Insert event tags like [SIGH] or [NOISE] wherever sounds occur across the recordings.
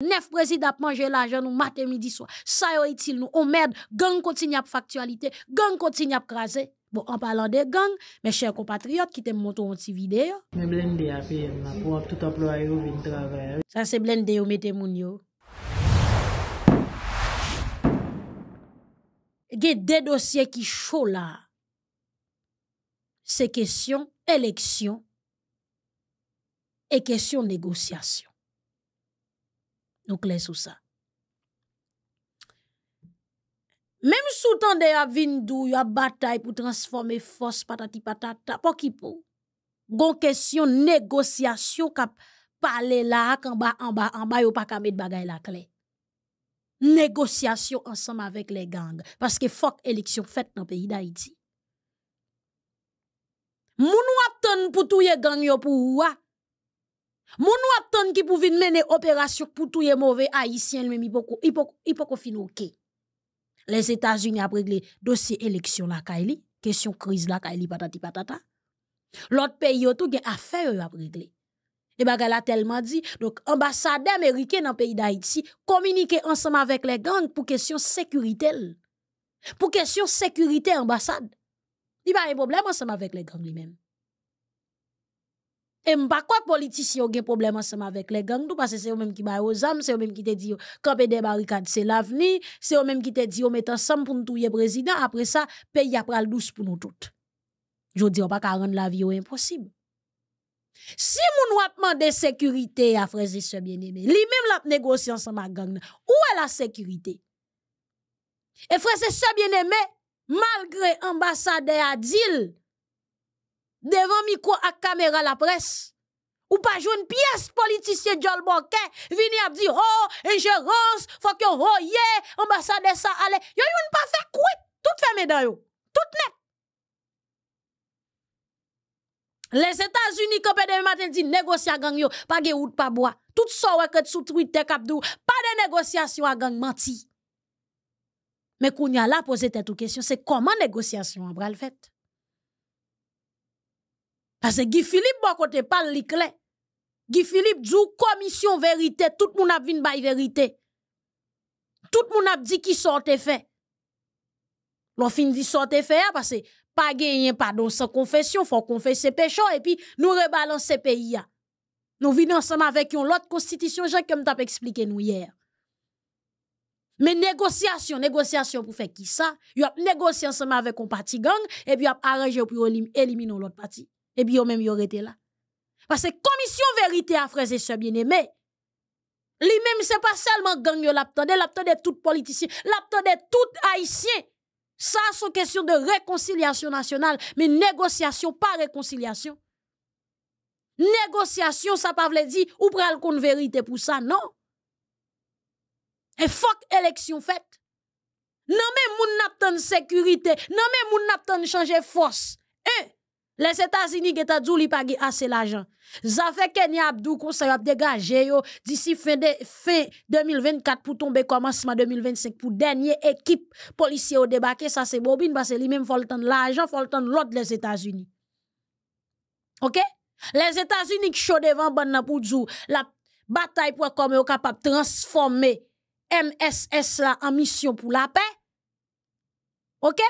Neuf présidents mangé l'argent nous matin, midi, soir. Ça y est, nous, on oh, merde, gang continue à factualité, gang continue à craser. Bon, en parlant de gang, mes chers compatriotes, qui te montrent une petite vidéo. Mais blende à ma pour tout employé, venir travailler. Ça, c'est blende, yo, mettez moun yo. deux des dossiers qui chaud là c'est question élection et question négociation donc là sous ça. Même sous tant de vindou, y a bataille pour transformer force patati patata. Pour qui pour? Gon question négociation cap parler là, en bas, en bas, en bas, yon pas kamé de bagaille la clé. Négociation ensemble avec les gangs. Parce que fuck élection faite dans le pays d'Haïti. Mounou ap ton pou touye gang yo pou mon attend qui pouvait mener opération pour tout les mauvais haïtiens. même Les États-Unis ont réglé dossier élection la question crise la Kaili patati patata. L'autre pays a tout affaire Et a tellement dit donc ambassade américain dans pays d'Haïti communiquer ensemble avec les gangs pour question sécurité. Pour question sécurité ambassade. Il pas un e problème ensemble avec les gangs lui-même. Et pourquoi quoi politiciens ont des problèmes ensemble avec les gangs parce que c'est eux même qui baillent aux âmes, c'est eux même qui te dit camper des barricades, c'est l'avenir, c'est eux même qui te dit on met ensemble pour nous touyer président, après ça pays a pral douce pour nous tous. Je dis on pas rendre la vie impossible. Si moun wap mande sécurité à frères et bien-aimés, lui-même l'a négocié ensemble avec gang. Où est la sécurité Et frères et bien aimé malgré ambassadeur à devant micro à caméra la presse. Ou pas jouer une pièce politicien Jol Bonquet, vini à dire, oh, ingérence, faut que voyez, ambassade ça allez. Yo, yon pas fait quoi? Tout fait dans yo. Tout net. Les États-Unis, quand demain matin dit négocier gang yo, pas de route, pas bois. Tout ça, que sous Twitter, cap pas de négociation à gang menti. Mais qu'on y a là, poser tête question, c'est comment négociation on va le faire parce que Guy Philippe, bon côté, parle li Guy Philippe, dit commission vérité, tout le monde a vu la vérité. Tout le monde a dit qui sortait fait. L'on fin dit sortait fait, hein, parce que pas gagné pardon sans confession, faut confesser péché, et puis nous rebalancer pays. Hein. Nous vivons ensemble avec une autre constitution, j'ai comme t'as expliqué nous hier. Mais négociation, négociation pour faire qui ça? Vous avez négocié ensemble avec un parti gang, et puis vous arrangé pour éliminer l'autre parti et bien, même même ils été là. Parce que commission vérité à frères et sœurs bien-aimés, lui-même n'est pas seulement gang yo l'attendait, l'attendait tout politicien, l'attendait tout haïtien. Ça c'est une question de réconciliation nationale, mais négociation pas réconciliation. Négociation ça ne veut pas dire ou pral kon vérité pour ça, non. Et fuck élection faite. Non mais moun de sécurité, non mais moun n'attend changer force. Et... Les États-Unis qui dit pas assez l'argent. Ça fait Kenya Abdou conseil a dégagé d'ici fin, fin 2024 pour tomber commencement 2025 pour dernière équipe policière au débarqué ça c'est bobine parce que lui-même faut le temps l'argent faut le temps l'autre des États-Unis. OK Les États-Unis qui sont devant ban pour la bataille pour comme est capable transformer MSS là en mission pour la paix. OK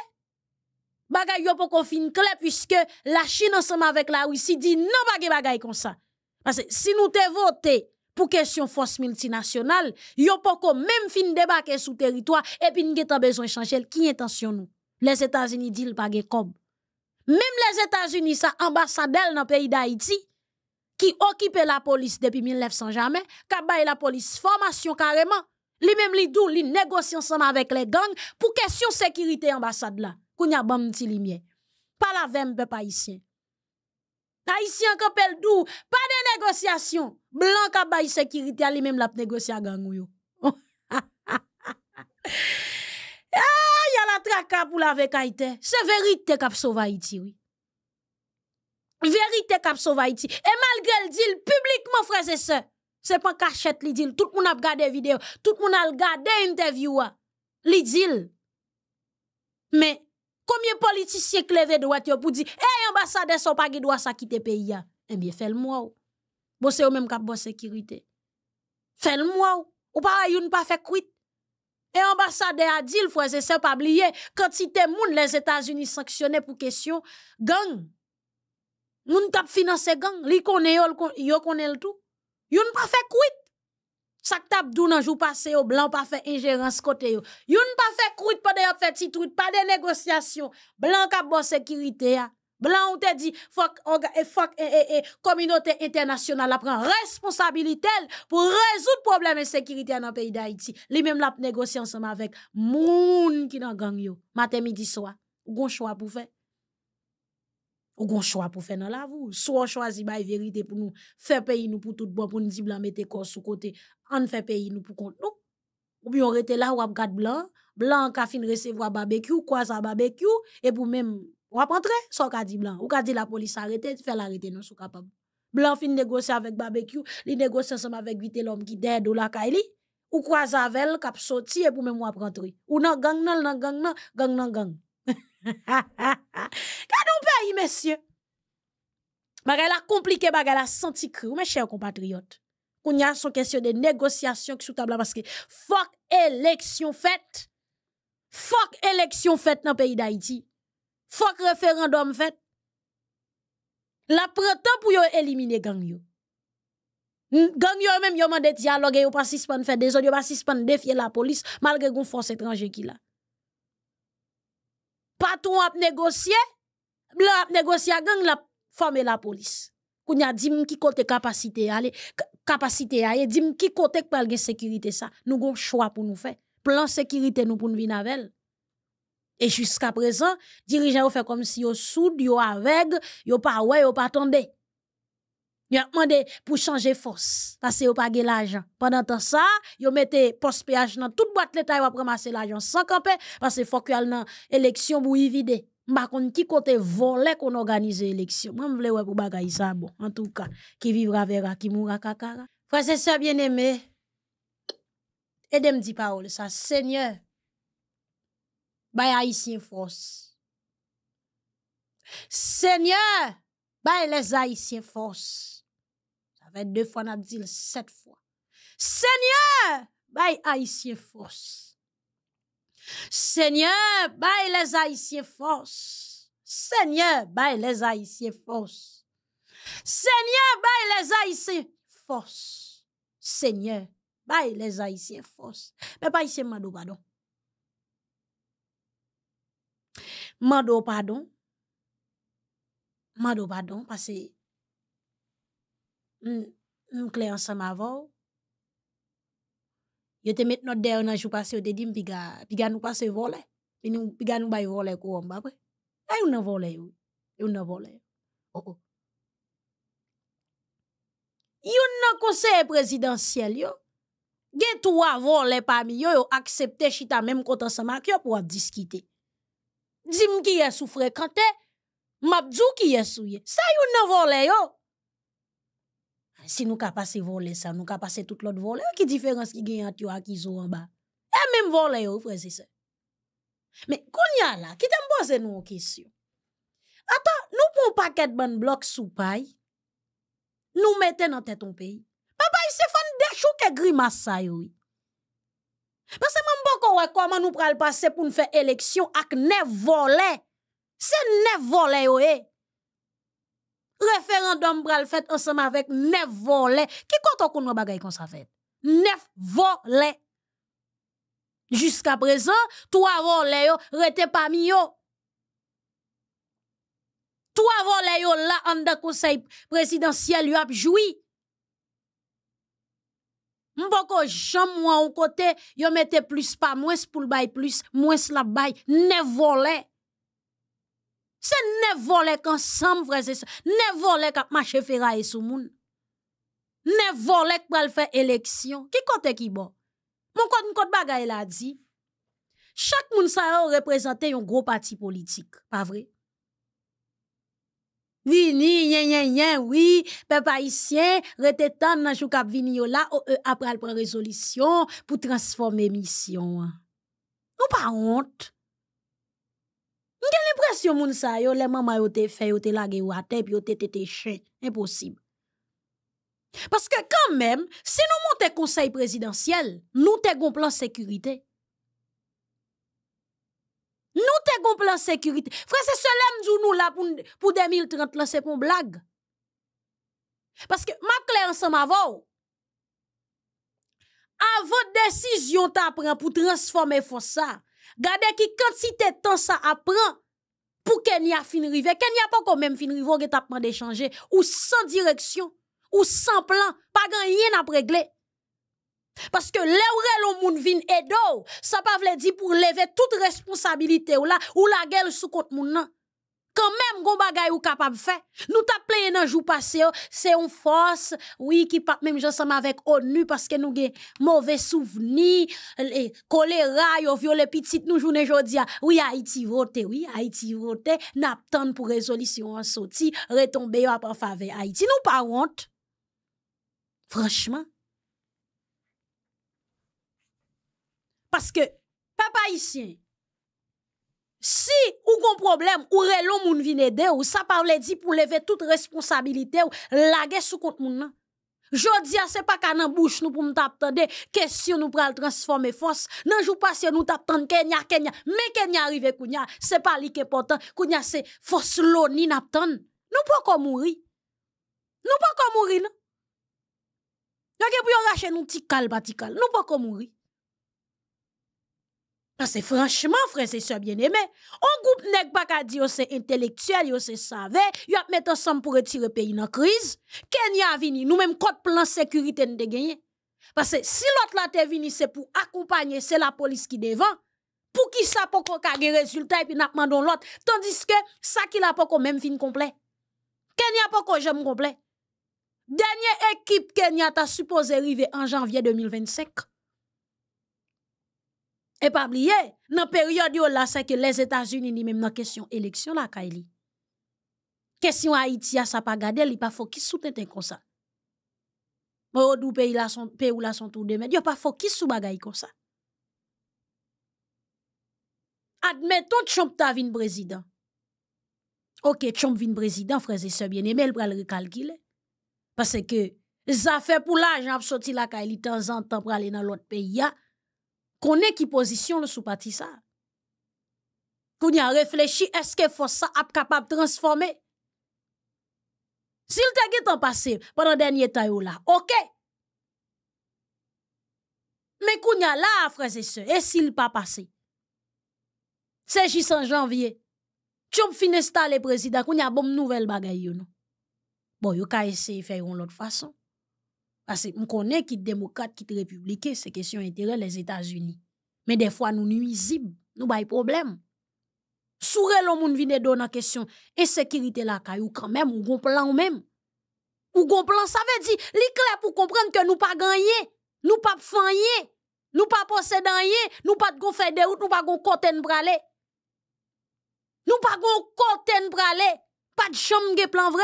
bagay yo ne sont fin clé puisque la Chine ensemble avec la Russie dit non bagay bagay comme ça. Parce que si nous te voté pour question force multinationale, yo même fin débarquer sur territoire et puis nous besoin changer qui intention nous. Les États-Unis disent pas comme. Même les États-Unis sa ambassadeur dans le pays d'Haïti qui occupe la police depuis 1900 jamais, qui bail la police formation carrément. Lui même li dou li négocie ensemble avec les gangs pour question sécurité ambassade là qu'on a bon petit lumière. Pas la vem peuple haïtien. Haïtien appelle dou, pas de négociation. Blanc ka bay sécurité lui même [LAUGHS] ah, la négocier gang yo. Ah, y a la traka pour la avec Haïti. C'est vérité kap sauve Haïti oui. Vérité kap sauve Haïti. Et malgré le deal publiquement frères et sœurs, c'est pas cachette li deal. Tout le monde a regardé vidéo, tout le monde a regardé interview Le deal. Mais Combien de politiciens de droite pour dire, hey, ambassadeur, sont pas qui doit ça quitter pays, eh bien, fais-le-moi. Bosse ou même cap sécurité. Fais-le-moi. Ou pareil, ils ne pas fait quit. Et ambassadeur a dit, le frère, c'est pas oublier, quantité moun les États-Unis sanctionnés pour question gang. Moun tap financer gang, li connaît yo, yo connaît le tout. Yon pas fait quit. Ça tab joue dou nan jou passé au blanc pas fait ingérence côté yo. Yo n'a pas fait croûte pendant yon fait petit pas de négociation. Blanc a bon sécurité a. Blanc ou dit fuck e, fuck et et, communauté e, internationale a responsabilité pour résoudre problème de sécurité dans pays d'Haïti. Li même la négocier ensemble avec moun qui ont gang yo, matin midi soir. Gon choix pour faire. Ou gon choix pour faire nan lavou. soit choisi chwazi bay vérité pour nous, faire payer nous pour tout bon pou nou di blanc mette corps sou kote an fè payer nou pou kont nou. Ou bien on rete la ou regarde blanc, blanc ka fin barbecue quoi kwa barbecue et pour pou ou wap entre, so ka di blanc. Ou ka di la police arrete, fait l'arrêter non sou kapab. Blanc fin négocier avec barbecue, li negose ensemble avec vite l'homme qui der do la Kaili ou kwa avec cap kap et pour pou ou wap rentre. Ou nan gang nan, nan gang nan, gang nan gang. Quand on paye, messieurs. Bagay la compliqué, bagay la senti mes chers compatriotes. Koun a son question de négociation qui sous table parce que fuck élection faite. Fuck élection faite dans le pays d'Haïti. Fuck référendum faite. La printemps pour yon éliminer gang yo. Gang yon même yon mande dialogue et yon pas suspend faire des yon pas suspend défier la police malgré qu'on force étranger qui la patron a négocié, blanc a négocié, avec la et la police. Kounya a dit qui côté capacité aller capacité a dit qui côté pour la sécurité ça. Nous avons choix pour nous faire plan sécurité nous pour nous venir avec. Et jusqu'à présent, dirigeants ont fait comme si yo sud, ils aveg, yo pa ouais, yo pas tendez. Yo a demandé pour changer force parce que pas l'argent. Pendant temps ça, yo mettez poste péage dans toute boîte l'état va ramasser l'argent sans camper parce que faut qu'il une élection pour y vider. M'a contre qui côté voler qu'on organise élection. Moi m'vle ouais pour bagay ça bon. En tout cas, qui vivra verra, qui mourra kakara. Frère et bien-aimé, aidez moi dit parole ça, Seigneur. Bay haïtien force. Seigneur, bay les haïtiens force deux fois, n'a dit sept fois. Seigneur, bail haïtien force. Seigneur, bye les haïtiens force. Seigneur, bye les haïtiens force. Seigneur, bye les haïtiens force. Seigneur, bye les haïtiens force. Mais pas ici, mando pardon. Mando pardon. Mando pardon, parce que m m m kliansan ma vog. Yo te met not der nan jou pase yo dedim piga n ou pase vole, piga n ou bay vole kou omb apre. A yon nan vole yo? Yon nan vole. Yon oh, oh. nan konseye prezidentiyel yo. Gen t wavole pami yo yo aksepte chita menm kontan sa ma kyo pou wad diskite. Dzi m ki ye sou frekante, m ap zou ki ye souye. Sa yon nan vole yo? Si nou ka pase volè sa, nou ka pase tout l'ot volè, wè ki diferans ki genyant yo ak izou an ba? E mèm volè yo, prezi se. Mè, konya la, kitè mbo zè nou wò kesyon. Atan, nou pou mpa ket ban blok sou paye, nou metè nan tè ton peyi. Mpa baye se fan dechou ke grimassay wè. Pese mman mbo kon wè koman nou pral pase pou nou fè eleksyon ak ne volè. Se ne volè yo e. Se ne volè yo e. référendum bral fait ensemble avec neuf volets. Qui compte qu'on bagay comme ça fait? Neuf volets. Jusqu'à présent, trois volets yo rete parmi yo. Trois volets yo là en de conseil présidentiel yo a joui. Mboko jam ou côté yo mette plus pas moins pour le plus moins la bail neuf volets. Se ne volek frère, c'est se, ne volek ap mache ferraille sou moun. Ne volek pral élection qui Ki kote ki bo? mon kote mkote bagay la di. Chak moun sa yo représente un gros parti politique. Pas vrai Vini, yen, yen, yen, oui, peuple haïtien, rete tan nan chou kap vini yo la, ou e après pral pran rezolisyon pou transforme mission. Nou pas honte. Nou gen l'impresyon moun sa yo, lè maman yo te fè, yo te lage ou ate, pi yo te tete chè, imposib. Paske kan mèm, se nou moun te konsey presidansyèl, nou te goun plan sekurite. Nou te goun plan sekurite. Fransè se lèm zoun nou la pou 2030 lan, se pon blag. Paske mak lè ansèm avò. Avò desisyon ta pran pou transforme fò sa. Gardez Gade ki de temps sa apprend pour Kenya fin a Kenya pas kon même fin river, ou ge tapman de d'échanger Ou sans direction, ou sans plan, pas rien à régler parce que le ou le monde vient vin edo, ça pas veut dire pour lever toute responsabilité ou la, ou la gueule sous compte moun quand même gon bagay ou capable faire. Nous t'a plein dans jour passé, oh, c'est une force oui qui pas même avec ONU parce que nous avons mauvais souvenirs, choléra, yo viole petite nous journée aujourd'hui ah. Oui Haïti voté, oui Haïti voté, n'attend pour résolution en sorti, retomber en faveur Haïti. Nous pas honte. Franchement. Parce que papa haïtien si ou gon problème ou relon moun vin de ou ça parle dit pour lever toute responsabilité ou lage sous compte moun nan. Jodi a se pa ka nan bouche nou pou m tap question kesyon nou pral transformer force. nan jou passé nou tap Kenya, Kenya, mais Kenya arrive kounya, c'est pas li ke potan, kounya se fos loni n'attend tande. Nou pa mourir. mouri. Nou pa mourir mouri nan. Nage pou yon rache nou tikal batikal, nou pa comme mouri. Parce que franchement, frère, c'est sœurs bien aimé. un groupe n'est pas qu'à dire c'est intellectuel, c'est savé, y a ensemble pour retirer le pays dans crise. Kenya venu, nous même code plan sécurité nous gagné. Parce que si l'autre là c'est pour accompagner, c'est la police qui devant. Pour qui ça pour ait un résultat et puis nous demandons l'autre. Tandis que ça qui l'a pas même fin complet. Kenya pas qu'on j'aime complet. Dernière équipe Kenya t'a supposé arriver en janvier 2025. Et pas oublier, dans la période où c'est que les États-Unis ni même dans la question élection la Kaili. Question Haïti, ah, ça n'a pas garder, il n'y a pas de comme ça. Mais au pays, il y a son tour de mède, il n'y a pas comme ça. Admettons que tu a président. Ok, Trump une président, frère et sœurs bien-aimés, il le recalculer. Parce que, les affaires pour l'argent, il sorti la Kaili de temps en temps pour aller dans l'autre pays. Ah. Connais qui position le sous parti ça. Qu'on réfléchi, est-ce que force ça a capable de transformer? S'il t'a dit en passé, pendant le dernier temps, là, ok. Mais kounya a là, frères et s'il pas passé? C'est juste janvier. Tu as fini le président, kounya a bonne nouvelle bagaille, Bon, yon ka essayer de faire une autre façon. Parce qu'on connaît qui démocrate, qui républicain, ces questions intérêt les États-Unis. Mais des fois, nous nuisibles, nous pas problème. Sourelons le monde vient de la question insécurité la caillou quand même, ou gon plan ou même. Ou gon plan, ça veut dire, les clair pour comprendre que nous pas gagné, nous pas fanyé, nous pas possédant rien, nous pas gon faire des routes, nous pas gon côté bralé. Nous pas gon côté bralé, pas de chambre plan vrai.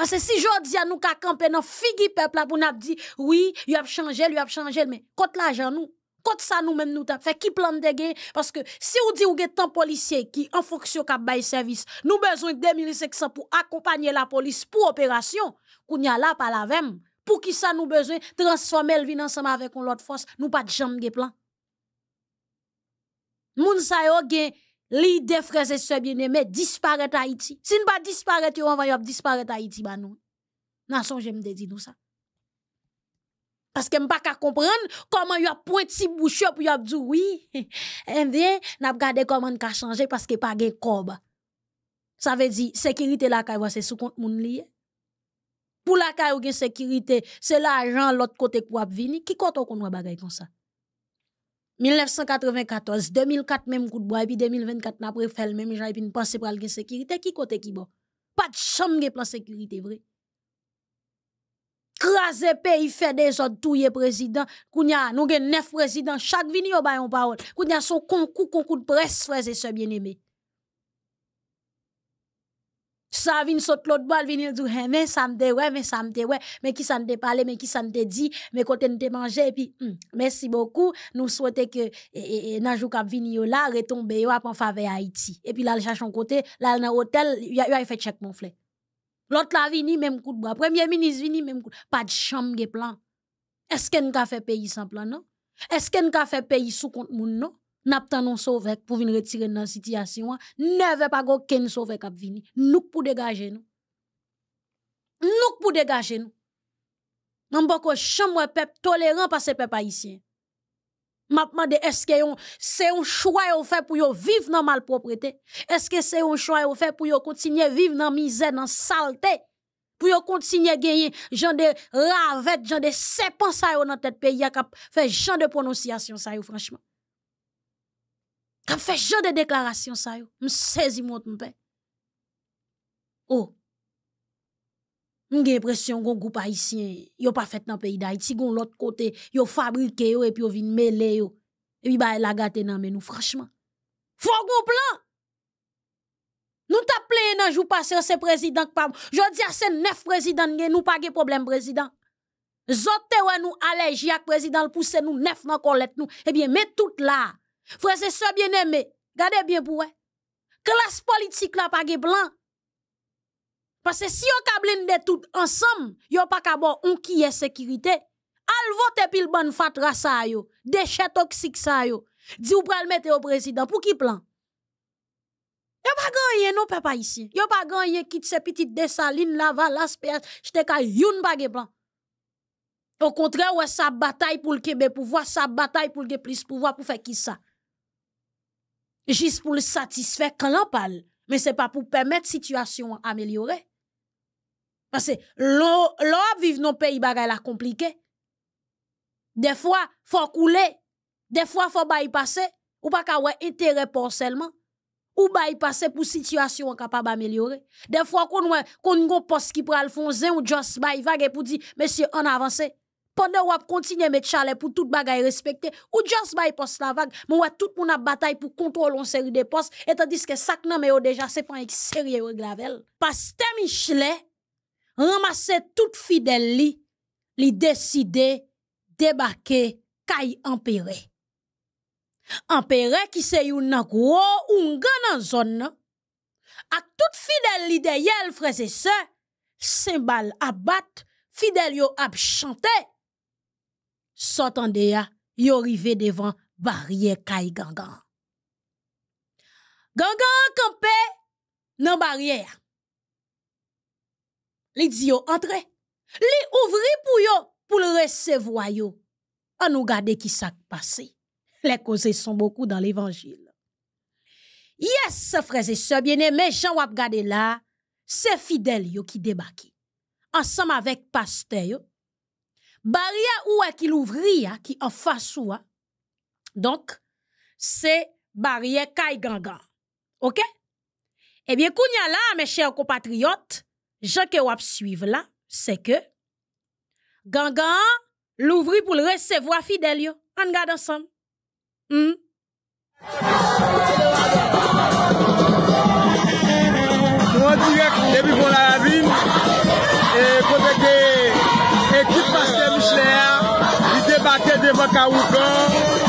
Parce que si aujourd'hui a nous ka camper dans figi peuple là pour nous dire oui, il a changé, il a changé mais contre l'argent nous Kote ça nous même nous t'a fait qui plan de Parce que si dit di ou gen tan polisye qui an service, nous baye servis, nou bezon 2500 pour accompagner la police qu'on pou a là pas la même pour qui ça nous besoin Transformer le vin ensemble avec l'autre force nous pas de jam de plan. Moun sa yo gain L'idée, frères et sœurs bien-aimés, disparaît Haïti. Si ne pas disparaître, on va disparaître Haïti, bah nous. Nation, j'aime te dit nous ça. Parce que je ka pas comprendre comment il a pointé bouche pour a dit oui. [LAUGHS] Et eh bien, n'a regardé comment a changé parce que pas de corbe. Ça veut dire, sécurité la caille, c'est sous compte moun lié. Pour la caille, sécurité, c'est l'argent l'autre côté pour venir. Qui compte qu'on a bagay comme ça? 1994, 2004 même coup de bois, et puis 2024 après fait le même, j'ai une pensée pour la sécurité, qui côté qui bon? Pas de chambre de plan sécurité, vrai? Craser pays fait des autres tous président. Kounya, nous avons neuf présidents. Chaque vini a une parole. Kounya son concours, concours de presse, frères et sœurs bien-aimés ça vient sot l'autre bal, il dit, hein mais ça me dit, ouais, mais ça me dit, ouais, mais qui ça me parler mais qui ça me dit, mais côté nous te mangé, et puis, hum, merci beaucoup. Nous souhaitons que, et, kap vini yo là, retombe yo après faveur Haïti. Et puis là, le un côté, là, dans hôtel, il a fait check mon flé. L'autre la vient même coup de bois. Premier ministre vient même coup Pas de chambre, de plan. Est-ce qu'on a fait pays sans plan, non? Est-ce qu'on a fait pays sous compte mon non? pas non sauvek pour venir retirer dans la situation. Ne veut pas qu'on sauvek ap venir. Nous pour dégager nous. Nous pour dégager nous. Non, Je ne suis peuple tolérant par ces peuples haïtiens. Maintenant, est-ce que c'est un choix qu'on fait pour vivre dans malpropreté? Est-ce que c'est un choix qu'on fait pour continuer continuer vivre dans misère, dans saleté? Pour continuer continuer gagner gens de ravettes, gens de serpents ça yon dans tête pays, qui fait gens de prononciation ça franchement ne fait genre de déclaration ça yo. Me saisi mon père. Oh. J'ai l'impression qu'on groupe haïtien, yo pas fait dans le pays d'Haïti, gon l'autre côté, yo fabriqué et puis ils vinn mêler Et puis bah la gâté dans mais nous franchement. Faut qu'on plan. Nous t'appelons dans jour passé ce président pas. Je dis à ces neuf présidents nous pas de problème président. Zoté, ouais nous allergie avec président le pousser nous neuf dans colette nous. Et eh bien met tout là. Frères et sœurs bien-aimés, gardez bien pour eux. Classe politique là pas blanc. Parce que si on de tout ensemble, yon pas kabo on qui est sécurité. Al vote pile bon fatra sa yo, déchets toxiques sa yo. Di ou pral mettre au président pour qui plan? Yon pas gagné non papa ici. Yon pas gagné quitte ces petites dessalines là va là j'te ka yon pas plan. Au contraire, ouais sa bataille pour le Québec pouvoir, sa bataille pour le plus pouvoir pour faire qui ça? juste pour le satisfaire quand l'on parle. Mais c'est pas pour permettre la situation à améliorer. Parce que l'on vive dans le pays, la compliqué. Des fois, faut couler. Des fois, faut passer Ou pas qu'on intérêt pour seulement. Ou passer pour situation capable d'améliorer. Des fois, qu'on a un poste qui prend le fond, ou juste bypasser pour dire, monsieur, on avance. Pendant qu'on continué à mettre chalet pour tout bagaille respecté, ou just by poste la vague, mais ouais, tout le monde a bataille pour contrôler une série de postes, et tandis que ça, n'a mais déjà, c'est pas un sérieux gravel. Pasteur Michelet, ramassait toute fidèle li, li décidé débarquer Kay Empéré. Empéré qui c'est une nan gros ou nan zone, à toute fidèle li de yel frère et sœurs, cymbal abat, fidèle yo a chanter, s'entendez ya, yo rive devant barrière. kay gangan. Gangan campé nan barrière. Li di yo entre, li ouvri pou yo pou le recevoir. yo. An nou gade ki sak Les causes sont beaucoup dans l'évangile. Yes, frères et sœurs bien-aimés, Jean wap gade là, c'est fidèle yo qui débarque. Ensemble avec pasteur Barrière ou est qu'il qui en face ou Donc, c'est barrière est Gangan. OK? Eh bien, a là, mes chers compatriotes, je que vous suivre là, c'est que Gangan l'ouvri pour le recevoir fidèle. On regarde ensemble. Hmm? Mwen apere akapon,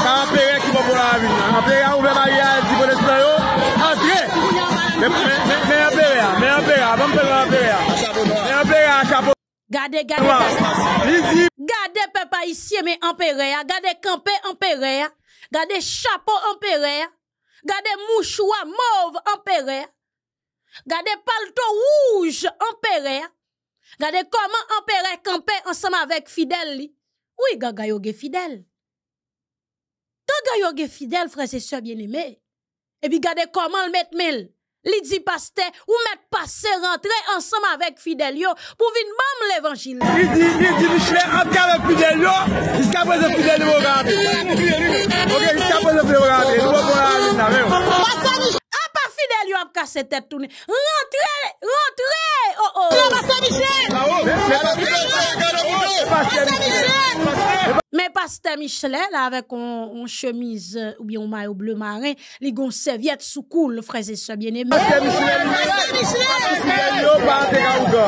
apere akipon pou la vi. Apey a oube baye, apere akapon pou la vi. Apey a apere akapon pou la vi. Gade pe pa isye me apere a, gade kampe apere a, gade chapo apere a, gade mouchoua mouv apere a, gade palto ouj apere a, gade koman apere a kampe ansam avèk fidel li. Oui, gaga yo ge fidèle. Gaga yo ge fidèle, frère, et sœurs bien-aimés. Et puis, regardez comment le mettre mille. Li dit pasteur, ou mettre passer rentrer ensemble avec Fidelio pour venir bam l'évangile. Il dit, il dit, Michel, avec Fidelio, yo, jusqu'à présent Fidelio, regarde. Ok, jusqu'à présent nous yo, cette tête tournée. Rentre, rentre! Oh oh! Mais Pasteur Michel, là, avec une chemise euh, ou bien un maillot bleu marin, il a une serviette sous coule, frère et sœurs bien-aimés. Pasteur Michel! Pasteur Michel!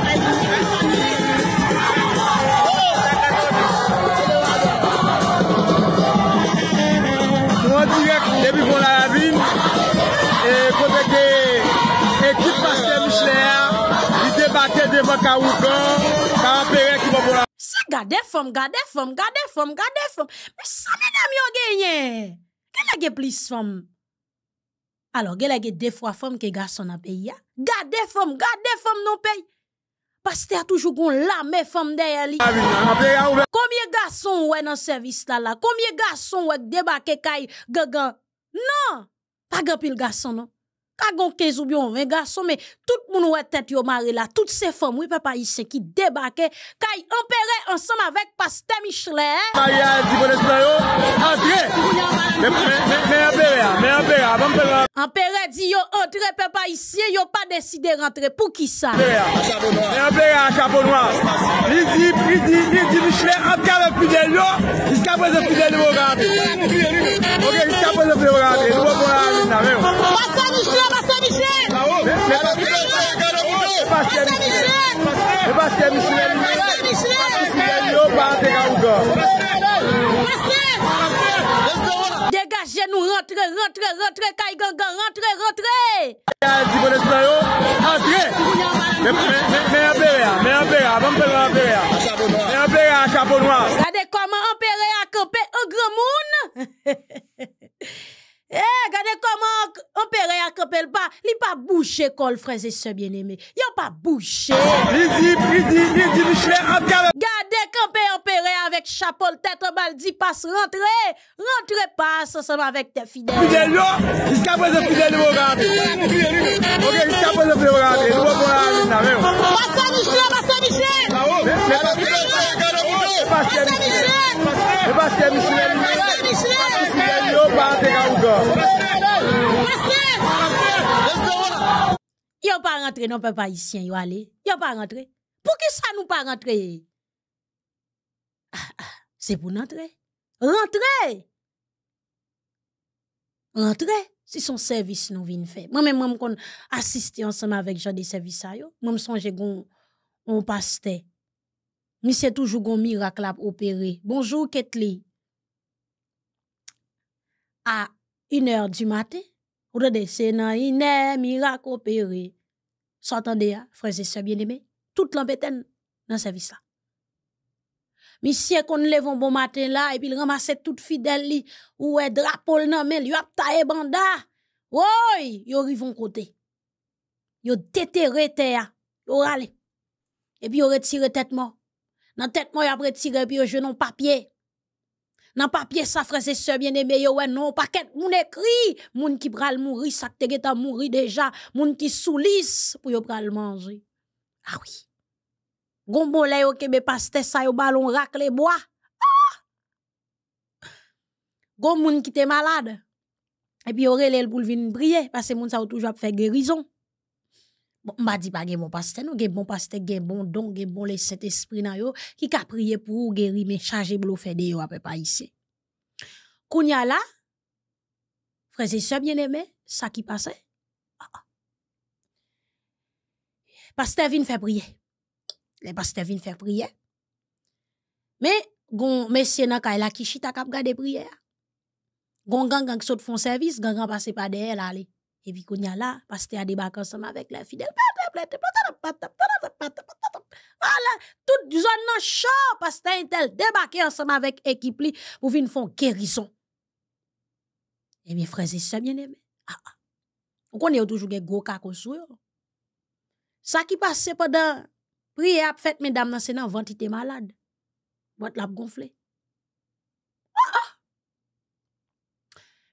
Sè gade fòm, gade fòm, gade fòm, gade fòm Mè sa mè nam yo genyen Gè lège plis fòm Alò gè lège defwa fòm ke gason apè ya Gade fòm, gade fòm nou pè Pastè a toujou goun ah la mè fòm dè yè li Koumyè gason wè nan servis ta la Koumyè gason wè deba ke kay gagan Nan, pa gè pil gason nan pas gon 15 ou bien 20 garçons, mais tout le monde tête yo mari là, toutes ces femmes, oui, papa ici, qui débarquaient, qui opéraient ensemble avec Pasteur Michelet. Ampere dit yo entre papa ici, yo pas décidé rentrer pour qui ça? Ampere à Chapeau Noir. Il dit, il dit, il dit Michelet, encore avec de l'eau, jusqu'à présent Fidel yo regarde. Ok, jusqu'à présent Fidel yo regarde. Nous pas pour la Pasteur Michelet, Mwen paske misile ni yo pa a te ga Ougan. Degase nou rentre, rentre, rentre, kay gangan, rentre, rentre. Mwen apere a, mwen apere a, mwen apere a, mwen apere a, mwen apere a, kapo noua. Kade koman apere a kope Ougan [LAUGHS] moun? bouché col frères et sœurs bien-aimés. Yo pas bouché. Michel, campé avec chapeau tête en dit passe, rentrer, rentrez passe ensemble avec tes fidèles. Yo pas rentré non peut ici ici yo pas Yo pas rentrer pour que ça, nous pas rentre? Ah, ah, c'est pour rentrer Rentrer. rentrer. Rentre! si son service nous vient faire moi même quand kon ensemble ensemble gens jan de servisa yo. même msonje gon on pasteur. mais c'est toujours gon miracle à opéré Bonjour Ketli. à 1h du matin, ou de c'est miracle opéré. S'entendez, hein, frères et sœurs bien-aimés, toute l'embêtène dans service service. Monsieur qu'on lève un bon matin la, et puis ramasse tout fidèle li, ou drapol nan il y côté. ta e banda, woy, yo rivon kote. Yo Et puis ya, a retiré Epi tête retire Dans Nan tête moi il retire, puis je jenon papier. Nan papier sa c'est se bien eme yo wè non paket moun écrit Moun ki pral mouri, te geta mourir déjà Moun ki soulis pou yo pral manger Ah oui. Gombo le yo kebe paste sa yo balon rak le bois Ah! Gom moun ki te malade. et puis yo rele l pou l vin briye. mon moun sa ou guérison m'a dit pas bon pasteur nous bon pasteur gen bon don gen bon le Saint-Esprit nan yo qui ka prier pour guérir mais charger blou faire de à peu près ici Kounya là frères et bien-aimés ça qui passait ah, ah. pasteur vient faire prier les pasteur viennent faire prier mais gon messieurs nan kay la qui chita kap gade prière gon gang gang saute font service gang gang passer pas derrière là allez et puis, il y a là, parce que tu as débarqué ensemble avec les fidèles. Voilà, toute zone non chaud, parce que tu tel débarqué ensemble avec l'équipe pour venir faire guérison. Et mes frères et sœurs bien-aimés, ah, ah. On connaît toujours des gros cas qu'on Ça qui passe pendant prière, fête, mesdames, c'est dans ventité malade. Votre l'a gonflé.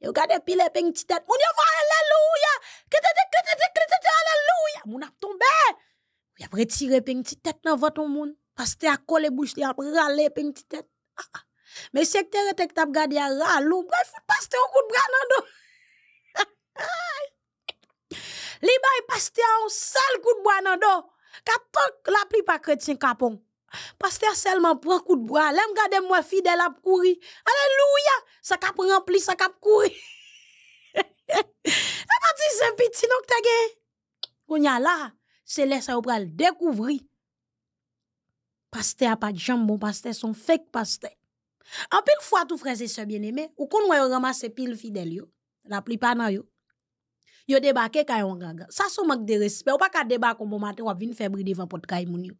Yo gade pile pen yon ti tet, moun yo vwa lalou ya, kretetetekretetekretetek, lalou ya, moun ap tombe. Ou yap retire pen yon ti tet nan vwa ton moun, paste akole bouch li ap rale pen yon ti tet. Ah, ah. Me sekte re tek tap gade ya ralou, mwen foute paste ou kout bra nan do. [LAUGHS] Li bay paste an sal kout bra nan do, katok la pripa kreti yon kapon. Paste [LAUGHS] eh a selman pran kout bra Lem gade mwen fidel ap kouri Aleluya Sakap rempli, sakap kouri A pati sen piti nok tege O nyal la Se lesa ou pral dekouvri Paste a pati jambon Paste son fek paste An pil fwa tou freze se bieneme Ou kon wè yon ramase pil fidel yo La pli panan yo Yo debake kayo an ganga Sa sou mank de respe Ou pa ka debake ou bomate Wap vin febri devan pot kay moun yo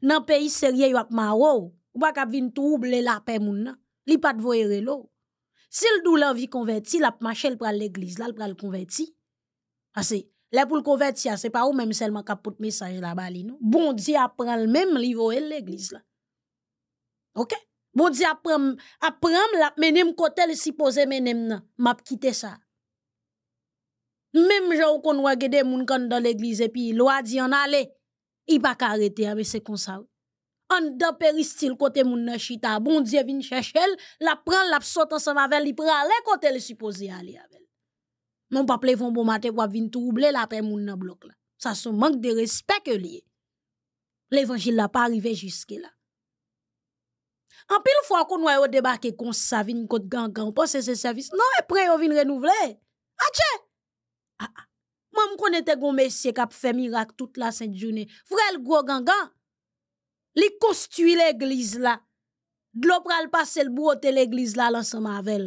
nan peyi serye yo ap marou, ou bak ap vin trouble la pe moun nan, li pat voyere lo. Sil dou la vi konverti, la ap machel pral l'egliz, la pral konverti. Ase, la pou l'konverti, ase pa ou menm selman kap pot mesaj la li nou. Bon di ap pral même li voye l'église la. Ok? Bon di ap pram, ap pram la menem kote li si pose menem nan, map kite sa. Même jan ou voit des de moun kan l'église et puis loi dit en aller il va pas qu'à c'est comme ça. konsa En d'un côté peristil moun nan chita, bon Dieu chercher elle, la prend, la psot ensemble avec, li prend le côté le supposé aller avec elle. Non pas ple bon matin, pour vin troubler la paix moun nan bloc. là. Ça son manque de respect que lié. L'évangile n'a pas arrivé jusque là. En pile fois qu'on a débarquer qu'on savine côté gang gang, on pense c'est service. Non, et après on vient renouveler. Ah, ah, ah. Moi, je connais un monsieur qui a fait miracle toute la sainte journée. le gros gangan, il construit l'église là. De l'eau pral passe le bout l'église là l'ensemble avec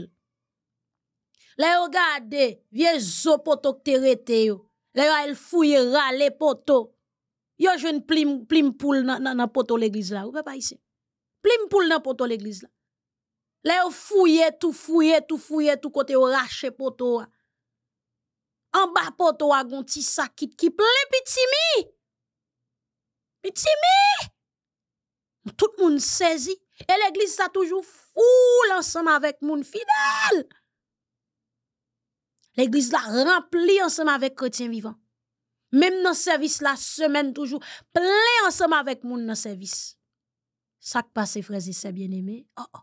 Là, regardez, vieux zopoto que te rete yo. Là, elle fouille rale poto. Yo jeune plim plim poule dans le poteau poto l'église là. Ou pas ici. Plim poule nan poto l'église là. Là, fouille tout fouille tout fouille tout côté rache poto. En bas poto a sa kit ki plen pitimi. Pitimi! Tout moun saisi. Et l'église sa toujours fou, ensemble avec moun fidèle. L'église la rempli avec avec vivant. Même Même le service, la semaine toujours plein ensemble avec moun le service. Ça qui passe frère c'est bien aimé. Oh oh.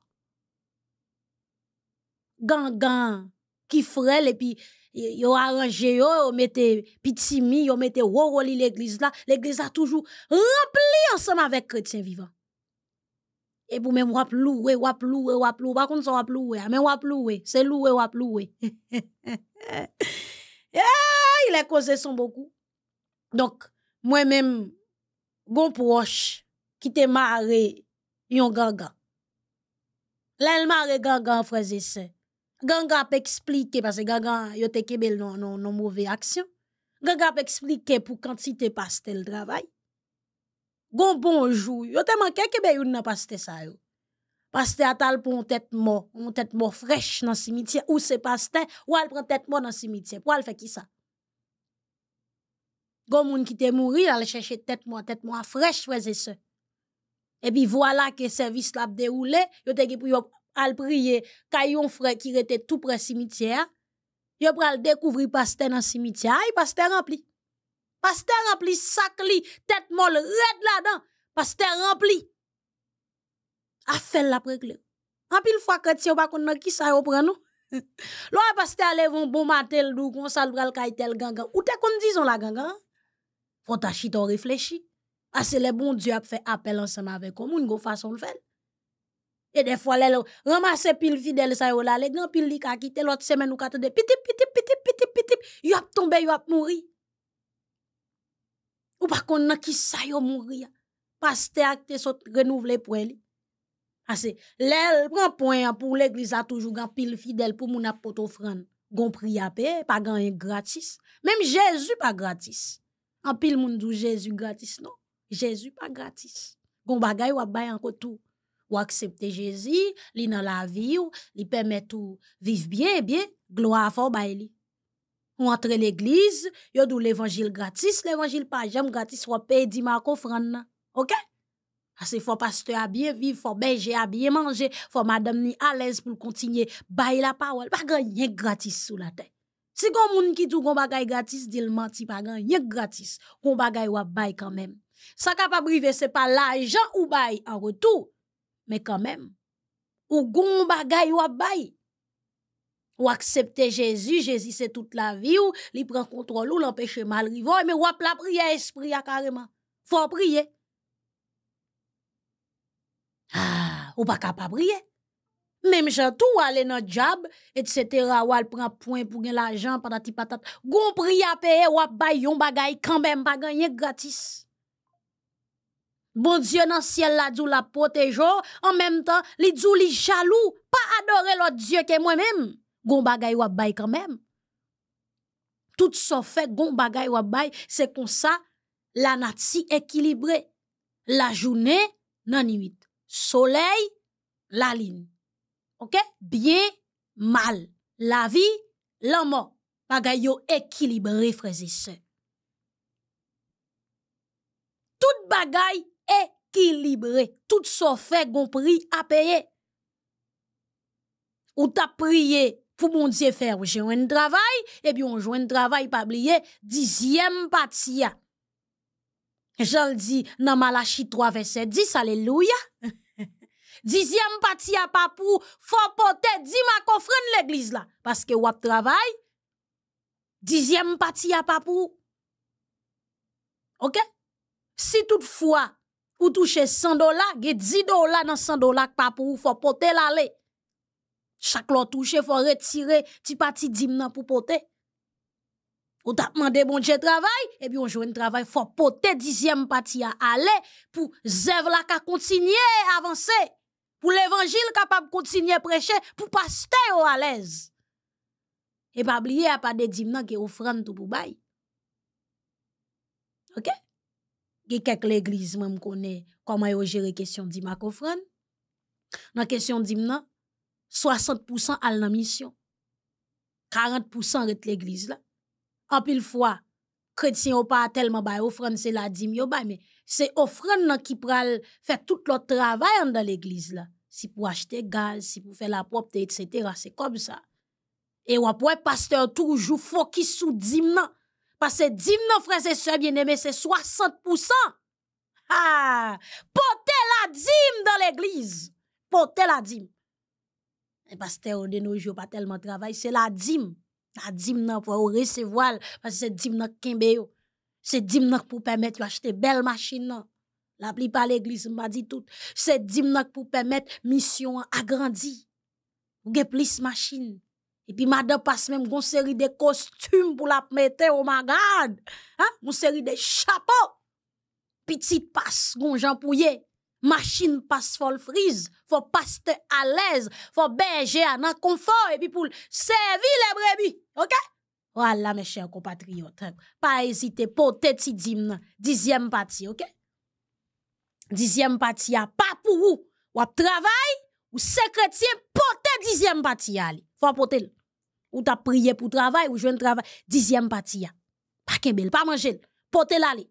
qui ki et puis yo arrangé yo, yo mette pitimi, yo mette wowoli l'église là, l'église a toujours rempli ensemble avec chrétiens vivants. Et pour même wap loué, wap loué, wap loué, pas contre wap loué, hein. mais wap c'est loué, wap loué. [LAUGHS] il a causé son beaucoup. Donc, moi-même, bon proche qui te marre yon gangan. Là, elle marre gangan, frère. et Ganga peut expliquer, parce que Ganga, yo a kebel non, non, non mauvaise action. Ganga peut expliquer pour quantité pastel travail. Gon bonjour, yo te manke kebe yon nan paste sa yo. a atal pou un tête mort, un tête mort fraîche dans cimetière, ou c'est paste, ou elle prend tête mort dans cimetière. Pour elle fait qui ça? Gon moun qui te mouri, elle chercher tête mort, tête mort fraîche, frères se. Et puis voilà que service l'a déroulé, yo te pour al prier kayon frère qui était tout près cimetière yo pral découvrir pasteur dans cimetière et ah, pasteur rempli pasteur rempli sac li tête molle red là-dedans pasteur rempli a fait la règle. En pile fois chrétien pas connait qui ça prend nous [LAUGHS] le pasteur aller bon bon matel dou kon sal le kay tel gangan. ou te kon disons la gangan? Hein? faut ta chito réfléchi Ah, c'est le bon dieu a fait appel ensemble avec comme une façon le faire et des fois, pile fidèle ça y sa yo les gens pile qui quitté quitté l'autre semaine nous ou katode, pitip, pitip, pitip, pitip, pitip, il ap tombe, il ap Ou pa kon nan ki sa yo mouri ya. Paste a renouvelé hein. sot renouvelé elle. el. Ase, lè lè point hein, pour ya pou toujours toujou pile fidèle pour pou moun ap poto Gon pri apè, pa gratis. Même Jésus pas gratis. En pile, moun dou Jésus gratis, non. Jésus pas gratis. Gon bagay ou bay an tout ou accepter Jésus, li nan la vie, ou, li permet tout, vive bien, bien, gloire à for bay li. Ou entre l'église, yo dou l'évangile gratis, L'évangile pa jam gratis ou paye di ma kofran nan. Ok? Ase fo pasteur a bien viv, fo berger a bien manger, fo madame ni l'aise pou continuer bay la parole. Pa gen gratis sou la tête. Si gon moun ki tou gon bagay gratis, dil menti pa gen gratis. Gon bagay wap bay quand Sa Ça pa brive se pas l'argent ou bay en retour mais quand même ou goun bagay ou bay. Ou accepter Jésus Jésus c'est toute la vie ou, li prend contrôle ou, l'empêche mal mais ou ap la priye esprit prier. carrément faut prier. Ah, ou pa prier. Même même jantou aller nan job etc ou al pren point pour gagner l'argent, patati patate goun priye ou ap bay yon bagay, même, pas gagner gratis. Bon Dieu dans ciel la djou la protège. en même temps, li djou li jaloux, pas adorer l'autre Dieu que moi-même. Gon bagay ou quand même. Tout so fait gon bagay ou c'est comme ça la nati équilibrée. La journée nan nuit. Soleil, la lune. OK? Bien, mal. La vie, la mort. Bagay yo équilibré frères et sœurs. Tout bagay équilibré. tout fait fait' gon à payé. Ou ta priye pou moun diye faire. travail et bien on ou on travail travail. Pas oublier dixième ya. J'en dis dans Malachi 3 verset 10, alléluia. [LAUGHS] Dixième pati papou, pas pour faut porter di ma l'église là, parce que wap travail. Dixième partie à pas pour. Ok? Si toutefois, ou touche 100 dollars, ge 10 dollars dans 100 dollars pas pour faut porter l'aller. Chaque lot touche faut retirer tu parti dim pour porter. Ou t'a demandé bon travail et eh puis on joue un travail faut porter dixième partie à aller pour zève la ka continuer avancer. Pour l'évangile capable continuer prêcher pour pasteur à l'aise. Et pas oublier à pas de dim nan qui offrande tout pour OK? quelques l'église même connaît comment yo gérer question de offrande dans question d'imna 60% à la mission 40% reste l'église là en pile fois chrétien pas tellement ba offrande c'est la dîme yo ba mais c'est offrande qui pral fait tout le travail dans l'église là si pour acheter gaz si pour faire la propreté etc. c'est comme ça et être e pasteur toujours faut focus sur dîme parce que dim frère frères et sœurs bien-aimés, c'est 60%. Ah! Portez la dîme dans l'église. Portez la dîme. Et eh, pasteur de nos jours pas tellement travail, c'est la dîme. La dîme, nan pour recevoir, parce que c'est dîme qui est bien. C'est dim nan pour permettre d'acheter belle machine machines. La pli pas l'église, m'a dit tout. C'est dim nan pour permettre mission agrandie. Vous avez plus machines et puis, madame passe même une série de costumes pour la mettre, au magasin. hein? Une série de chapeaux! Petite passe, gon jean Machine passe folle frise. Faut passer à l'aise. Faut berger à confort. Et puis, pour servir les brebis. Ok? Voilà, mes chers compatriotes. Hein. Pas hésiter, pour ti dîme. Dixième partie, ok? Dixième partie, a pas pour vous. Ou travail, ou chrétien porter dixième partie, allez ou t'as prié pour travail ou jeune travail dixième partie pas kembel pas manger porter l'aller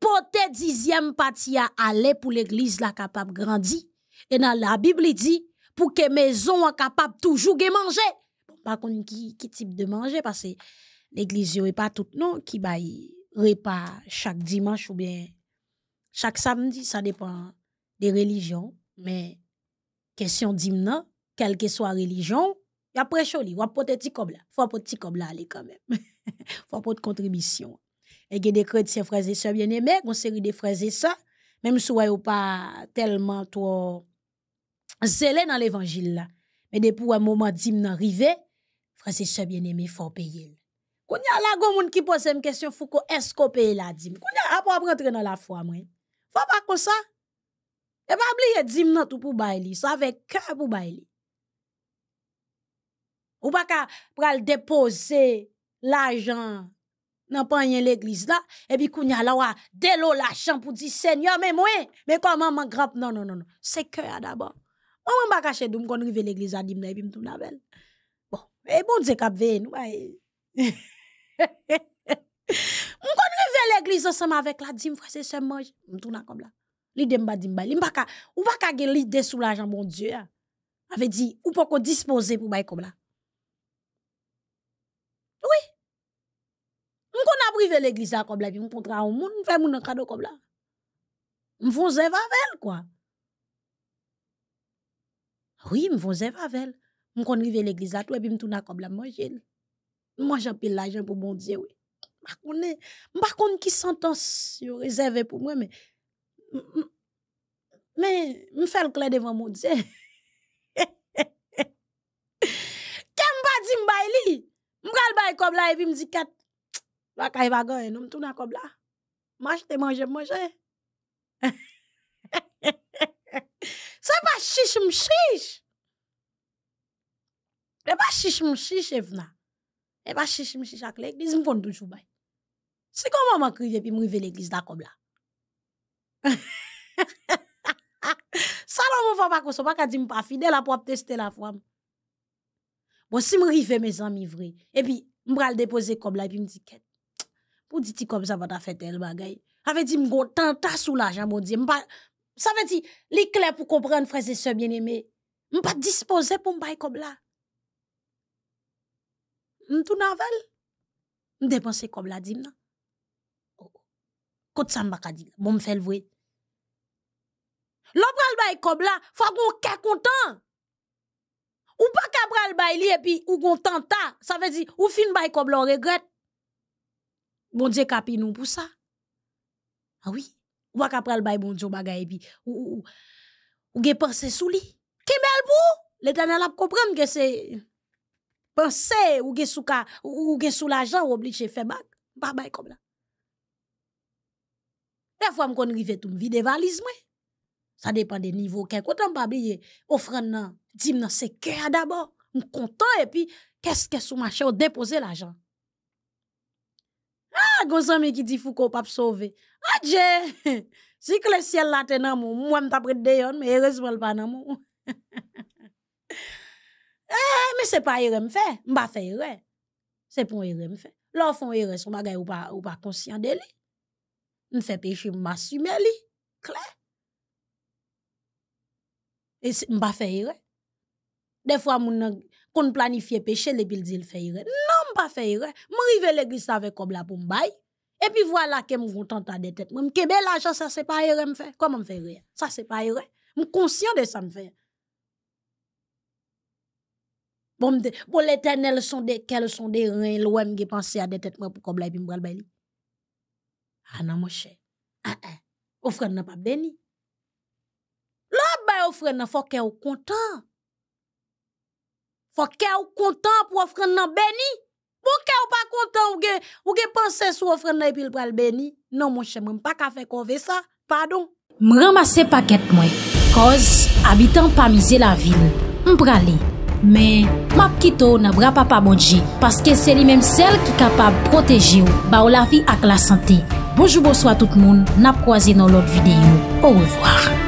porter dixième partie aller pour l'église la capable grandir et dans la bible dit pour que maison capable toujours de manger bon, par contre qui, type de manger parce que l'église n'est pas tout non qui baille repas chaque dimanche ou bien chaque samedi ça dépend des religions mais question d'hymne quelle que soit religion, il y a prêché li, ou a pote ti kob la. Faut pote ti kob aller quand même. [LAUGHS] Faut pote contribution. Et gen des chrétiens frères et sœurs bien-aimés, une série de frères et sœurs, même si ou pas tellement trop zélé dans l'évangile mais des pour un moment dim nan rive, frères et sœurs bien-aimés faut payer. Kounya la gon qui ki pose même question Foucault, est-ce qu'on paye la dim? Kounya a pour rentrer dans la foi moi. Faut pas comme ça. Et pas oublier dim nan tout pour bailler, ça avec cœur pour bailler. Ou pas qu'à pral déposer l'argent dans panier l'église là et puis qu'on y a là ou de l'argent pour dire Seigneur mais moi mais comment mon grand non non non non c'est cœur d'abord. Moi on va cacher d'où pas arrive l'église à dim et puis tout navel. Bon et bon Dieu qu'a veille nous [LAUGHS] on connait rive l'église ensemble avec la dîme frère c'est seulement je on tourne comme là l'idée m'a dit m'a il m'a pas ou pas qu'a l'idée sous l'argent bon dieu hein. avait dit ou pas disposer pour bail comme là Mwen kone rive l'eglisa kob la vi, mwen pondra an moun, mwen fè moun an kado kob la. Mwen fon zèv avèl, kwa. Oui, mwen fon zèv avèl. Mwen kone rive l'eglisa, twe bi mwen tounan kob la mwen jen. Mwen jen pil la, jen pou mwen diye, oui. Mwen pa kone, mwen pa kone ki s'entense yo rezèvè pou mwen, mwen. Mwen fè l'klè devan mwen diye. Kè mwen pa di mwen bay li? Mwen kal bay kob la, e bi mwen di kat. La kaye bagan, nou mtou nan kob la. te manje mwanje. Se pa chich mchish. E pa chich mchish evna. E pa chish mchish ak l'eklis mpon toujou bay. Se kon mwaman kriye pi mwive l'église da kob la. Salon mwen pa koso pa ka di mpa fidel apwa pteste la fwa Bon si mrive mes amis mi E pi mbral depose kob la pi mdi Ou diti kom sa vat a fetel bagay? A ve di m go tenta sou la jambon di. M pa, sa ve di, li kler pou kompran freze se bien eme. M pa dispose pou m bay kobla. M tou nanvel. M depanse kobla di m nan. Kote sa m baka di, bon m fel vwe. Lo pral bay kobla, fwa goun kakontan. Ou pa kabral bay li epi, ou goun tenta. Sa ve di, ou fin bay kobla, ou regret. Bon Dieu capi nous pour ça. Ah oui, ou pas pral bail bon Dieu bagay puis ou ou, ou, ou pensé sous lui. Kemel pou l'Éternel a comprendre que c'est penser ou gen sous ka ou, ou gen sous l'argent ou obligé faire bag. Pas bay comme là. Des fois qu'on arrive rive tout vide valise moi. Ça dépend des niveaux qu'est. Quand on pas oublié, offrande nan, dim nan c'est cœur d'abord. Je content et puis qu'est-ce que sous marché déposer l'argent gonzami qui dit Foucault pas sauver. Adje! Ah, [LAUGHS] si que le ciel là t'es mon. Moi, moi m'tapre de yon, mais il reste pas nan mon. [LAUGHS] eh, mais c'est pas erreur m'fait, m'ba fait erreur. C'est pour erreur m'fait. L'on font erreur son bagay ou pas ou pas conscient de li. M'fait péché m'assume lui, Clair. Et m'ba fait erreur. Des fois moun kon planifier péché les billes, dit le fait erreur. Non! pas fait erreur. M'rive l'église avec comme là pour m'baille. Et puis voilà que me content à des têtes. Moi kebe eh l'argent ça c'est pas erreur me fait. Comment me fait Ça c'est pas erreur. suis conscient de ça me fait. Bon, bon l'éternel sont des quels sont des reins l'ouem qui penser à des têtes moi pour comme là puis me Ah non mon cher. Ah ah. Offre n'a pas béni. Là bah ben, offre n'a faut qu'elle content. Faut qu'elle content pour offre n'a béni. Pouke ou pa kontan ou gen, ou gen panse sou ofre nan epil pral beni? Nan moun chè, moun pa ka fe konve sa. Padon. M ramase paket mwen. Koz, abitan pa mize la vil. M prali. Men, map kito nan bra papa moun di. Paske se li menm sel ki kapab proteji ou. Ba ou la vi ak la sante. Bonjou bonso a tout moun. Nap kwa zi nan lot videyo. Ou ou wak.